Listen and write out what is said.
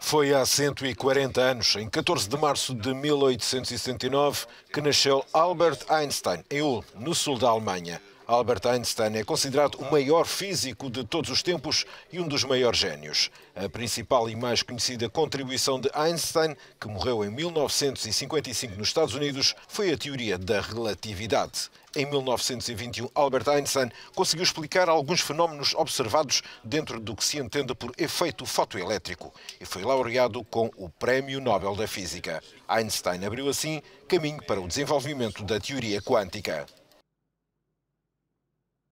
Foi há 140 anos, em 14 de março de 1869, que nasceu Albert Einstein, em Ulm, no sul da Alemanha. Albert Einstein é considerado o maior físico de todos os tempos e um dos maiores gênios. A principal e mais conhecida contribuição de Einstein, que morreu em 1955 nos Estados Unidos, foi a teoria da relatividade. Em 1921, Albert Einstein conseguiu explicar alguns fenómenos observados dentro do que se entende por efeito fotoelétrico e foi laureado com o Prémio Nobel da Física. Einstein abriu assim caminho para o desenvolvimento da teoria quântica.